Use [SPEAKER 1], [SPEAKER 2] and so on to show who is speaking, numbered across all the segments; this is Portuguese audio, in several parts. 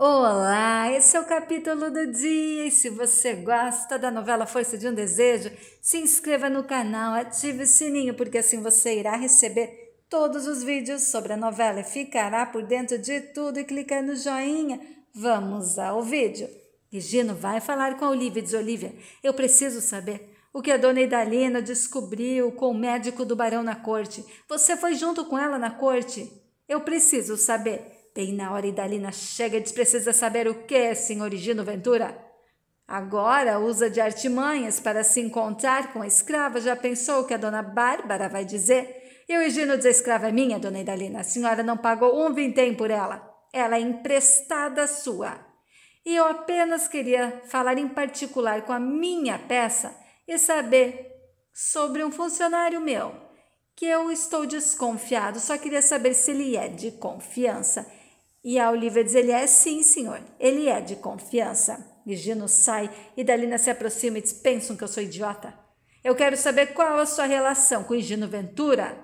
[SPEAKER 1] Olá, esse é o capítulo do dia e se você gosta da novela Força de um Desejo, se inscreva no canal, ative o sininho porque assim você irá receber todos os vídeos sobre a novela e ficará por dentro de tudo e clicando no joinha. Vamos ao vídeo. E Gino vai falar com a Olivia e diz, Olivia, eu preciso saber o que a dona Idalina descobriu com o médico do barão na corte. Você foi junto com ela na corte? Eu preciso saber. Bem na hora, Idalina chega e diz: precisa saber o que, senhor Gino Ventura? Agora usa de artimanhas para se encontrar com a escrava. Já pensou o que a dona Bárbara vai dizer? Eu e Gino diz: a escrava é minha, dona Idalina. A senhora não pagou um vintém por ela. Ela é emprestada sua. E eu apenas queria falar em particular com a minha peça e saber sobre um funcionário meu, que eu estou desconfiado, só queria saber se ele é de confiança e a Olivia diz: Ele é sim, senhor. Ele é de confiança. E Gino sai e Dalina se aproxima e diz: Pensam que eu sou idiota? Eu quero saber qual a sua relação com Gino Ventura.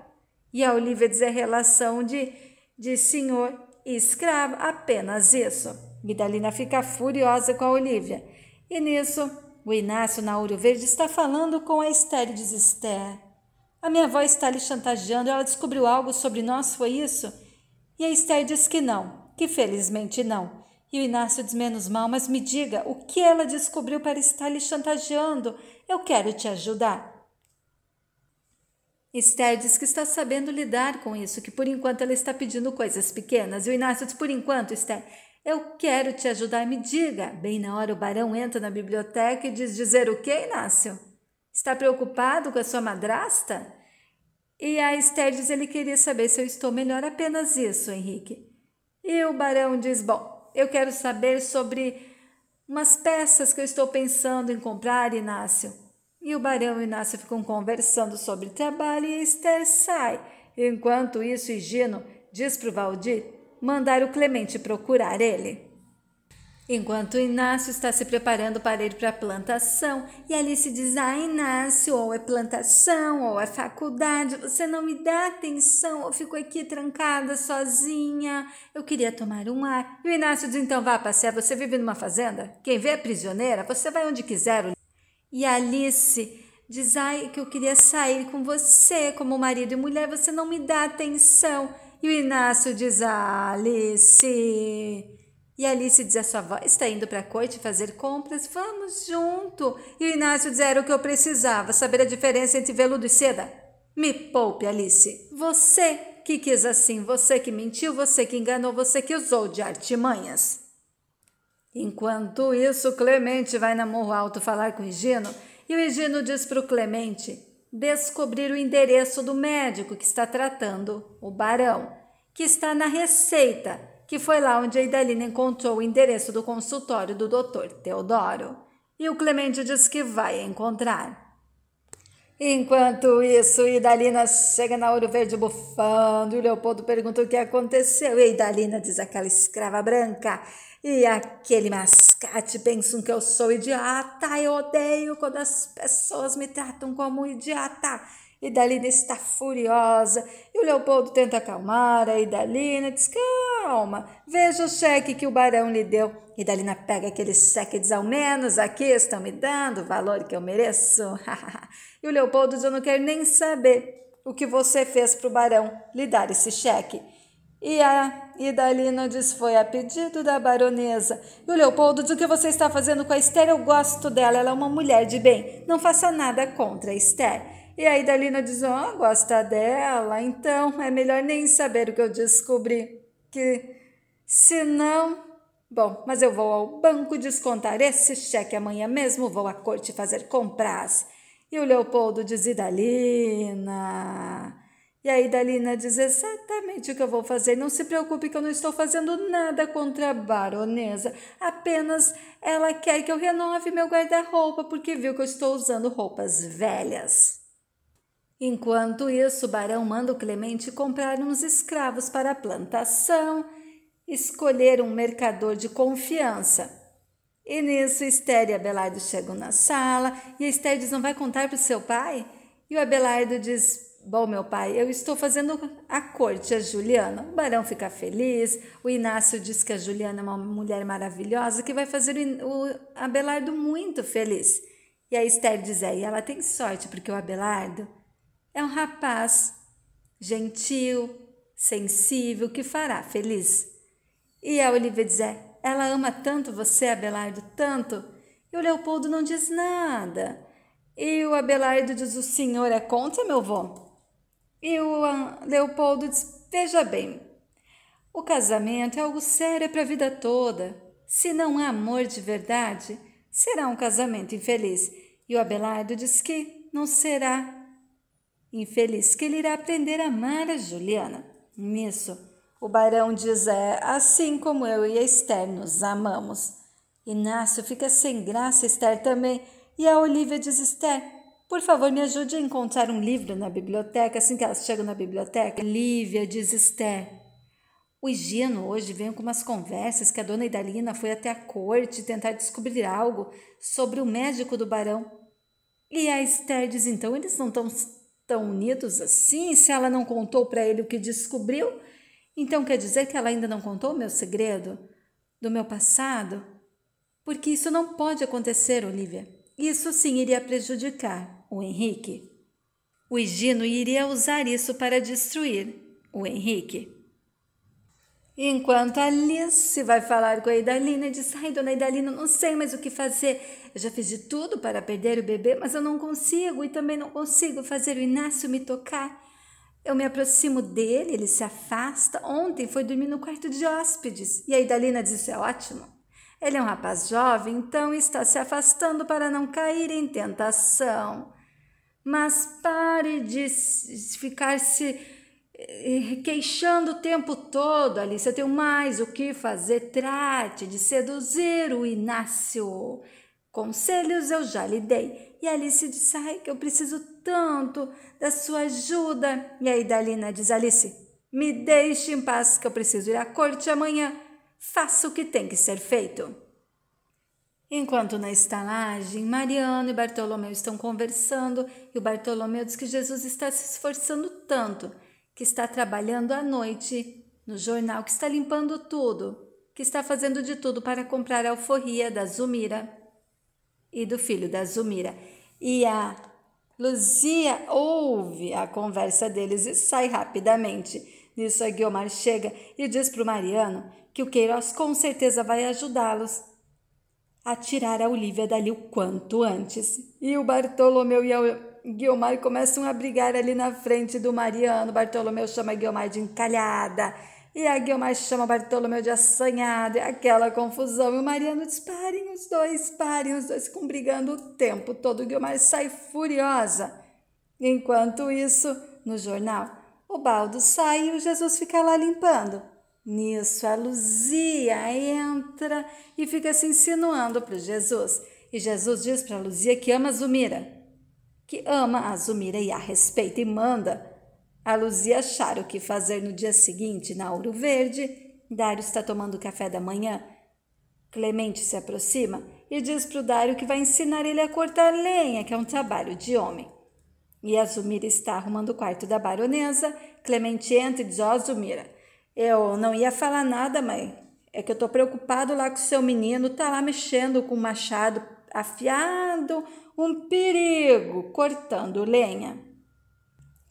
[SPEAKER 1] E a Olivia diz: É relação de, de senhor e escravo, apenas isso. E Dalina fica furiosa com a Olivia. E nisso, o Inácio Nauro Verde está falando com a Esther e diz: Esther, a minha avó está lhe chantageando, ela descobriu algo sobre nós, foi isso? E a Esther diz que não, que felizmente não. E o Inácio diz menos mal, mas me diga o que ela descobriu para estar lhe chantageando. Eu quero te ajudar. Esther diz que está sabendo lidar com isso, que por enquanto ela está pedindo coisas pequenas. E o Inácio diz: por enquanto, Esther, eu quero te ajudar, me diga. Bem na hora, o barão entra na biblioteca e diz: dizer o que, Inácio? Está preocupado com a sua madrasta? E a Esther diz: ele queria saber se eu estou melhor, apenas isso, Henrique. E o barão diz: Bom, eu quero saber sobre umas peças que eu estou pensando em comprar, Inácio. E o barão e Inácio ficam conversando sobre trabalho e Esther sai. Enquanto isso, Higino diz para o Valdir mandar o Clemente procurar ele. Enquanto Inácio está se preparando para ir para a plantação, e Alice diz: Ah, Inácio, ou é plantação, ou é faculdade, você não me dá atenção, eu fico aqui trancada sozinha, eu queria tomar um ar. E o Inácio diz: Então vá passear, você vive numa fazenda? Quem vê é prisioneira, você vai onde quiser. E Alice diz: Ai, que eu queria sair com você, como marido e mulher, você não me dá atenção. E o Inácio diz: ah, Alice. E Alice diz a sua avó: está indo para a coite fazer compras? Vamos junto! E Inácio diz: era o que eu precisava, saber a diferença entre veludo e seda. Me poupe, Alice. Você que quis assim, você que mentiu, você que enganou, você que usou de artimanhas. Enquanto isso, Clemente vai na Morro Alto falar com o Higino e o Higino diz para o Clemente descobrir o endereço do médico que está tratando, o barão, que está na receita que foi lá onde a Idalina encontrou o endereço do consultório do Dr. Teodoro. E o Clemente diz que vai encontrar. Enquanto isso, Idalina chega na Ouro Verde bufando e o Leopoldo pergunta o que aconteceu. E Idalina diz aquela escrava branca e aquele mascate pensam que eu sou idiota. Eu odeio quando as pessoas me tratam como idiota. Idalina está furiosa e o Leopoldo tenta acalmar a Idalina. Diz: Calma, veja o cheque que o barão lhe deu. Idalina pega aquele cheque e diz: Ao menos aqui estão me dando o valor que eu mereço. e o Leopoldo diz: Eu não quero nem saber o que você fez para o barão lhe dar esse cheque. E a Idalina diz: Foi a pedido da baronesa. E o Leopoldo diz: O que você está fazendo com a Esther? Eu gosto dela, ela é uma mulher de bem. Não faça nada contra a Esther. E aí Dalina diz: Ó, oh, gosta dela, então é melhor nem saber o que eu descobri. Que se não. Bom, mas eu vou ao banco descontar esse cheque amanhã mesmo, vou à corte fazer compras. E o Leopoldo diz: Idalina. Dalina? E aí Dalina diz exatamente o que eu vou fazer. Não se preocupe que eu não estou fazendo nada contra a baronesa. Apenas ela quer que eu renove meu guarda-roupa porque viu que eu estou usando roupas velhas. Enquanto isso, o barão manda o Clemente comprar uns escravos para a plantação, escolher um mercador de confiança. E nisso, Esther e Abelardo chegam na sala e a Esther diz: Não vai contar para o seu pai? E o Abelardo diz: Bom, meu pai, eu estou fazendo a corte a Juliana. O barão fica feliz, o Inácio diz que a Juliana é uma mulher maravilhosa que vai fazer o Abelardo muito feliz. E a Esther diz: É, e ela tem sorte, porque o Abelardo é um rapaz gentil, sensível, que fará feliz. E a Olivia diz: é, ela ama tanto você, Abelardo, tanto. E o Leopoldo não diz nada. E o Abelardo diz: o senhor é contra, meu vô? E o ah, Leopoldo diz: veja bem, o casamento é algo sério para a vida toda. Se não há amor de verdade, será um casamento infeliz. E o Abelardo diz que não será infeliz, que ele irá aprender a amar a Juliana. Nisso, o barão diz: é, assim como eu e a Esther nos amamos. Inácio fica sem graça, Esther também, e a Olivia diz: Esther, por favor, me ajude a encontrar um livro na biblioteca. Assim que elas chegam na biblioteca, Olivia diz: Esther. O Higino hoje vem com umas conversas que a dona Idalina foi até a corte tentar descobrir algo sobre o médico do barão. E a Esther diz: então eles não estão tão unidos assim? Se ela não contou para ele o que descobriu, então quer dizer que ela ainda não contou o meu segredo do meu passado? Porque isso não pode acontecer, Olivia. Isso sim iria prejudicar o Henrique. O Higino iria usar isso para destruir o Henrique. Enquanto Alice vai falar com a Idalina e diz: Ai, dona Idalina, não sei mais o que fazer. Eu já fiz de tudo para perder o bebê, mas eu não consigo e também não consigo fazer o Inácio me tocar. Eu me aproximo dele, ele se afasta. Ontem foi dormir no quarto de hóspedes. E a Idalina diz: Isso é ótimo. Ele é um rapaz jovem, então está se afastando para não cair em tentação. Mas pare de ficar se queixando o tempo todo, Alice. Eu tenho mais o que fazer. Trate de seduzir o Inácio. Conselhos eu já lhe dei. E Alice disse, Ai, que eu preciso tanto da sua ajuda. E aí, Dalina né, diz: Alice, me deixe em paz, que eu preciso ir à corte amanhã. Faça o que tem que ser feito. Enquanto na estalagem, Mariano e Bartolomeu estão conversando e o Bartolomeu diz que Jesus está se esforçando tanto que está trabalhando à noite, no jornal que está limpando tudo, que está fazendo de tudo para comprar a alforria da Zumira e do filho da Zumira. E a Luzia ouve a conversa deles e sai rapidamente. Nisso a Guiomar chega e diz para o Mariano que o Queiroz com certeza vai ajudá-los a tirar a Olivia dali o quanto antes. E o Bartolomeu e a Guiomar e começam a brigar ali na frente do Mariano. Bartolomeu chama Guilmar Guiomar de encalhada. E a Guiomar chama Bartolomeu de assanhado. É aquela confusão. E o Mariano diz: parem os dois, parem os dois, ficam brigando o tempo todo. O Guiomar sai furiosa. Enquanto isso, no jornal, o Baldo sai e o Jesus fica lá limpando. Nisso, a Luzia entra e fica se insinuando para Jesus. E Jesus diz para Luzia que ama Zumira que ama a Zumira e a respeita e manda a Luzia achar o que fazer no dia seguinte na Ouro Verde. Dário está tomando café da manhã. Clemente se aproxima e diz para o Dário que vai ensinar ele a cortar lenha, que é um trabalho de homem. E a Zumira está arrumando o quarto da baronesa. Clemente entra e diz: Ó, oh, Zumira, eu não ia falar nada, mãe. É que eu tô preocupado lá com o seu menino, tá lá mexendo com o machado, afiado, um perigo cortando lenha.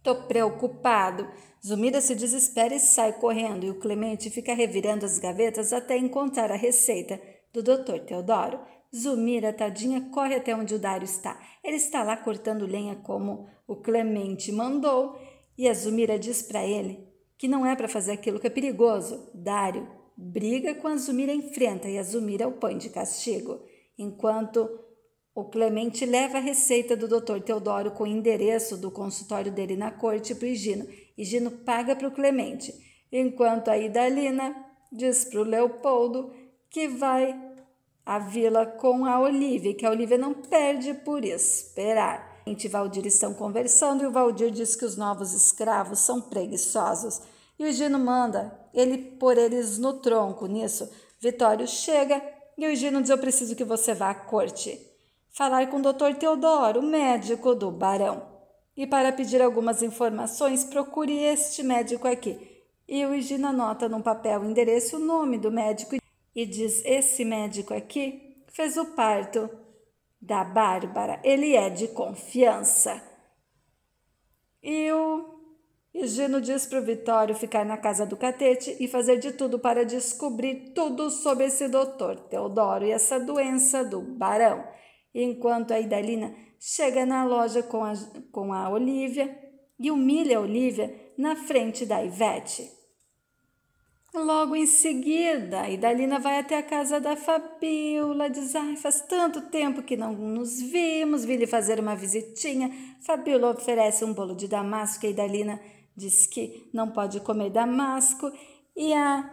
[SPEAKER 1] Tô preocupado. Zumira se desespera e sai correndo, e o Clemente fica revirando as gavetas até encontrar a receita do Dr. Teodoro. Zumira, tadinha, corre até onde o Dário está. Ele está lá cortando lenha como o Clemente mandou, e a Zumira diz para ele que não é para fazer aquilo que é perigoso. Dário briga com a Zumira, enfrenta e a Zumira o põe de castigo enquanto o Clemente leva a receita do Dr. Teodoro com o endereço do consultório dele na corte para o Gino. E Gino paga para o Clemente, enquanto a Idalina diz para o Leopoldo que vai à vila com a Olivia, que a Olivia não perde por esperar. Gente e Valdir estão conversando e o Valdir diz que os novos escravos são preguiçosos. E o Gino manda ele pôr eles no tronco. Nisso, Vitório chega Eugênio diz: Eu preciso que você vá à corte. Falar com o doutor Teodoro, médico do barão. E para pedir algumas informações, procure este médico aqui. E Eugênio anota num papel o endereço e o nome do médico e diz: Esse médico aqui fez o parto da Bárbara. Ele é de confiança. E o e Gino diz para o Vitório ficar na casa do Catete e fazer de tudo para descobrir tudo sobre esse doutor Teodoro e essa doença do barão. Enquanto a Idalina chega na loja com a, com a Olivia e humilha a Olivia na frente da Ivete. Logo em seguida, a Idalina vai até a casa da Fabiola, diz: Ai, faz tanto tempo que não nos vimos, vi lhe fazer uma visitinha. Fabiola oferece um bolo de damasco e a Idalina Diz que não pode comer damasco e a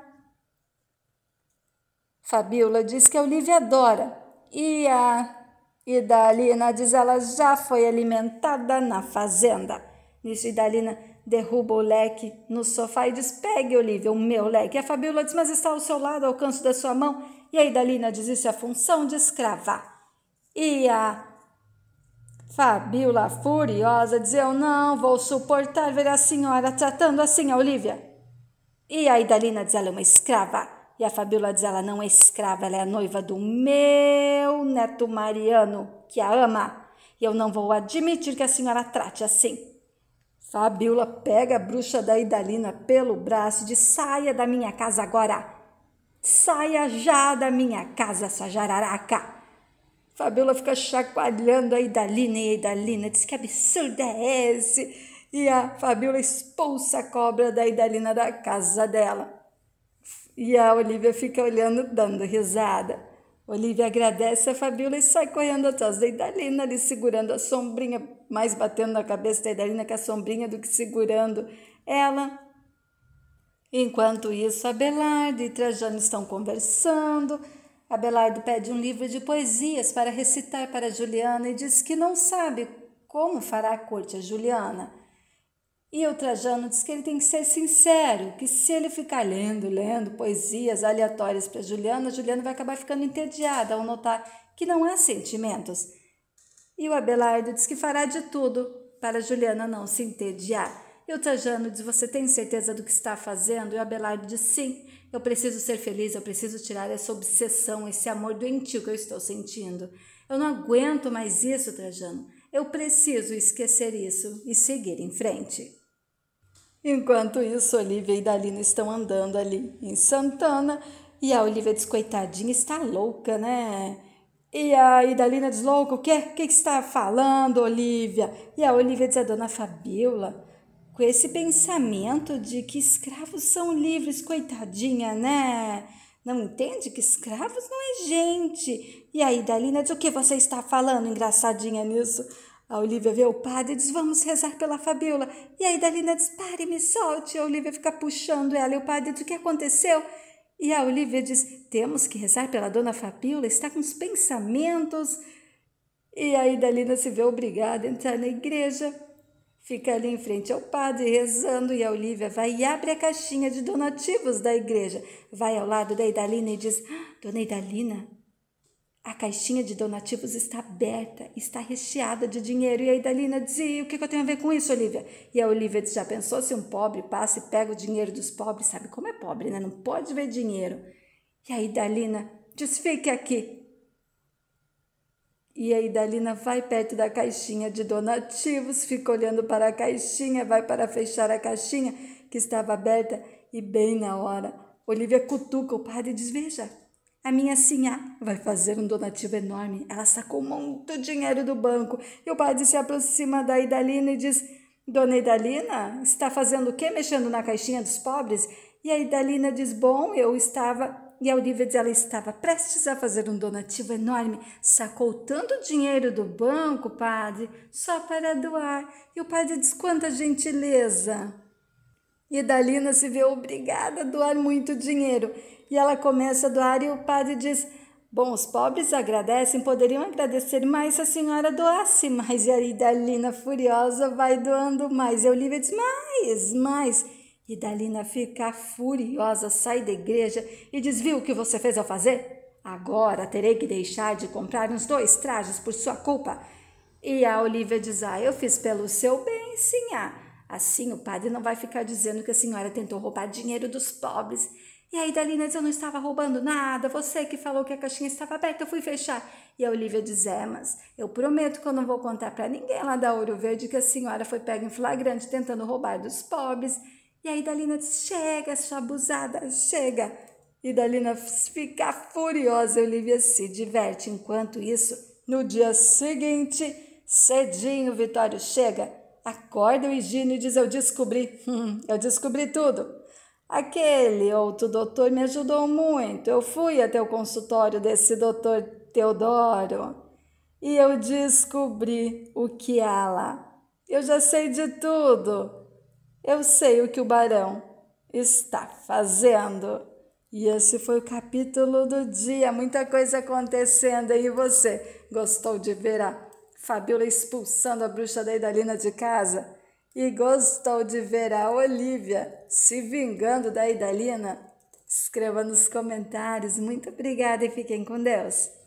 [SPEAKER 1] Fabiola diz que a Olivia adora. E a Idalina diz ela já foi alimentada na fazenda. Nisso, Idalina derruba o leque no sofá e diz: Pegue, Olivia, o meu leque. E a Fabiola diz: Mas está ao seu lado, ao alcance da sua mão. E a Idalina diz: Isso é a função de escravar E a Fabiola, furiosa, dizia: Eu não vou suportar ver a senhora tratando assim a Olivia. E a Idalina diz: Ela é uma escrava. E a Fabiola diz: Ela não é escrava, ela é a noiva do meu neto Mariano, que a ama. E eu não vou admitir que a senhora trate assim. Fabiola pega a bruxa da Idalina pelo braço e diz: Saia da minha casa agora! Saia já da minha casa, sua jararaca! Fabiola fica chacoalhando a Idalina e a Idalina diz que absurda é esse. E a Fabiola expulsa a cobra da Idalina da casa dela. E a Olivia fica olhando, dando risada. Olivia agradece a Fabiola e sai correndo atrás da Idalina, ali segurando a sombrinha, mais batendo na cabeça da Idalina que a sombrinha do que segurando ela. Enquanto isso, Abelardo e Trajano estão conversando. Abelardo pede um livro de poesias para recitar para Juliana e diz que não sabe como fará a corte a Juliana. E o Trajano diz que ele tem que ser sincero, que se ele ficar lendo, lendo poesias aleatórias para Juliana, Juliana vai acabar ficando entediada ao notar que não há sentimentos. E o Abelardo diz que fará de tudo para Juliana não se entediar. E o Trajano diz: Você tem certeza do que está fazendo? E o Abelardo diz: Sim. Eu preciso ser feliz, eu preciso tirar essa obsessão, esse amor doentio que eu estou sentindo. Eu não aguento mais isso, Trajano. Eu preciso esquecer isso e seguir em frente. Enquanto isso, Olivia e Dalina estão andando ali em Santana e a Olivia diz: Coitadinha, está louca, né? E a Idalina é diz: Louca, o quê? O que está falando, Olivia? E a Olivia diz: A é, dona Fabiola com esse pensamento de que escravos são livres, coitadinha, né? Não entende que escravos não é gente. E aí, Dalina diz: O que você está falando, engraçadinha nisso? A Olivia vê o padre e diz: Vamos rezar pela Fabiola. E aí, Dalina diz: Pare, me solte. A Olivia fica puxando ela e o padre diz: O que aconteceu? E a Olivia diz: Temos que rezar pela dona Fabiola, está com os pensamentos. E aí, Dalina se vê obrigada a entrar na igreja Fica ali em frente ao padre rezando e a Olivia vai e abre a caixinha de donativos da igreja. Vai ao lado da Idalina e diz: Dona Idalina, a caixinha de donativos está aberta, está recheada de dinheiro. E a Idalina diz: e o que eu tenho a ver com isso, Olivia? E a Olivia diz: Já pensou se um pobre passa e pega o dinheiro dos pobres? Sabe como é pobre, né? Não pode ver dinheiro. E a Idalina diz: Fique aqui, e a Idalina vai perto da caixinha de donativos, fica olhando para a caixinha, vai para fechar a caixinha que estava aberta e bem na hora. Olivia cutuca o padre e diz: Veja, a minha sinhá vai fazer um donativo enorme. Ela sacou muito dinheiro do banco. E o padre se aproxima da Idalina e diz: Dona Idalina, está fazendo o quê? Mexendo na caixinha dos pobres? E a Idalina diz: Bom, eu estava e diz ela estava prestes a fazer um donativo enorme, sacou tanto dinheiro do banco, padre, só para doar. E o padre diz quanta gentileza. E Dalina se vê obrigada a doar muito dinheiro. E ela começa a doar e o padre diz: Bom, os pobres agradecem, poderiam agradecer mais se a senhora doasse mais. E aí Dalina, furiosa, vai doando mais. E Olivia diz: Mais, mais. E Dalina fica furiosa, sai da igreja e diz: Viu o que você fez ao fazer? Agora terei que deixar de comprar uns dois trajes por sua culpa. E a Olivia diz: Ah, eu fiz pelo seu bem, sim. Ah. Assim o padre não vai ficar dizendo que a senhora tentou roubar dinheiro dos pobres. E aí Dalina né, diz, eu não estava roubando nada, você que falou que a caixinha estava aberta, eu fui fechar. E a Olivia diz, é, mas eu prometo que eu não vou contar para ninguém lá da Ouro Verde que a senhora foi pega em flagrante tentando roubar dos pobres. E aí Dalina diz: chega, sua abusada, chega. E Dalina fica furiosa. Olivia se diverte. Enquanto isso, no dia seguinte, cedinho, Vitório chega. Acorda o Higino e diz: Eu descobri, hum, eu descobri tudo. Aquele outro doutor me ajudou muito. Eu fui até o consultório desse doutor Teodoro e eu descobri o que há lá. Eu já sei de tudo. Eu sei o que o barão está fazendo. E esse foi o capítulo do dia. Muita coisa acontecendo. E você gostou de ver a Fabiola expulsando a bruxa da Idalina de casa? E gostou de ver a Olivia se vingando da Idalina? Escreva nos comentários. Muito obrigada e fiquem com Deus.